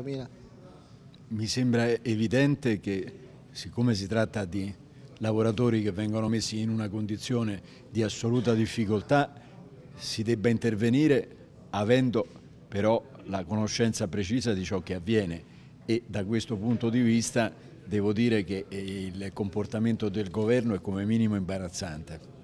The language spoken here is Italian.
100.000. Mi sembra evidente che siccome si tratta di lavoratori che vengono messi in una condizione di assoluta difficoltà, si debba intervenire avendo però la conoscenza precisa di ciò che avviene e da questo punto di vista devo dire che il comportamento del governo è come minimo imbarazzante.